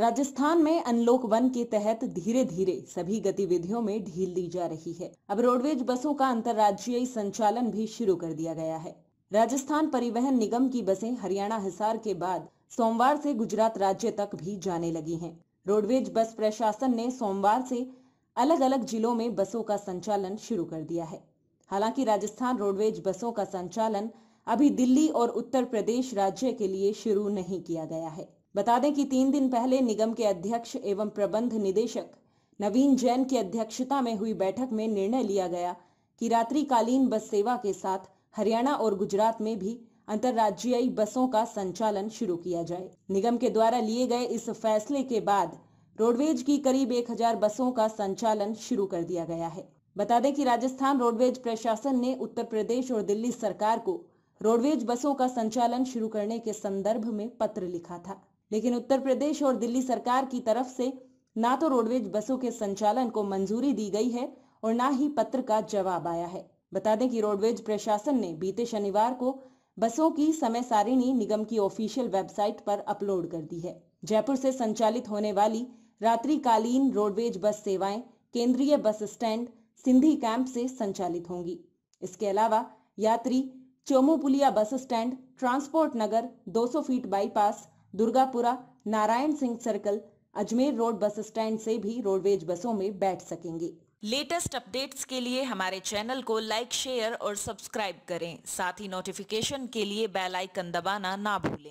राजस्थान में unlock one के तहत धीरे धीरे सभी गतिविधियों में ढील दी जा रही है अब रोडवेज बसों का अंतर्राज्यीय संचालन भी शुरू कर दिया गया है राजस्थान परिवहन निगम की बसें हरियाणा हिसार के बाद सोमवार से गुजरात राज्य तक भी जाने लगी हैं। रोडवेज बस प्रशासन ने सोमवार से अलग अलग जिलों में बसों का संचालन शुरू कर दिया है हालांकि राजस्थान रोडवेज बसों का संचालन अभी दिल्ली और उत्तर प्रदेश राज्य के लिए शुरू नहीं किया गया है बता दें कि तीन दिन पहले निगम के अध्यक्ष एवं प्रबंध निदेशक नवीन जैन की अध्यक्षता में हुई बैठक में निर्णय लिया गया कि रात्रिकालीन बस सेवा के साथ हरियाणा और गुजरात में भी अंतर्राज्यीय बसों का संचालन शुरू किया जाए निगम के द्वारा लिए गए इस फैसले के बाद रोडवेज की करीब 1000 बसों का संचालन शुरू कर दिया गया है बता दें कि राजस्थान रोडवेज प्रशासन ने उत्तर प्रदेश और दिल्ली सरकार को रोडवेज बसों का संचालन शुरू करने के संदर्भ में पत्र लिखा था लेकिन उत्तर प्रदेश और दिल्ली सरकार की तरफ से ना तो रोडवेज बसों के संचालन को मंजूरी दी गई है और ना ही पत्र का जवाब आया है बता दें कि रोडवेज प्रशासन ने बीते शनिवार को बसों की समय सारिणी निगम की ऑफिशियल वेबसाइट पर अपलोड कर दी है जयपुर से संचालित होने वाली रात्रिकालीन रोडवेज बस सेवाएं केंद्रीय बस स्टैंड सिंधी कैंप से संचालित होंगी इसके अलावा यात्री Chomupuliya bus stand transport Nagar 200 feet bypass Durgapura Narayan Singh circle Ajmer road bus stand से भी रोडवेज बसों में बैठ सकेंगे लेटेस्ट अपडेट्स के लिए हमारे चैनल को लाइक शेयर और सब्सक्राइब करें साथ ही नोटिफिकेशन के लिए बेल आइकन दबाना ना भूलें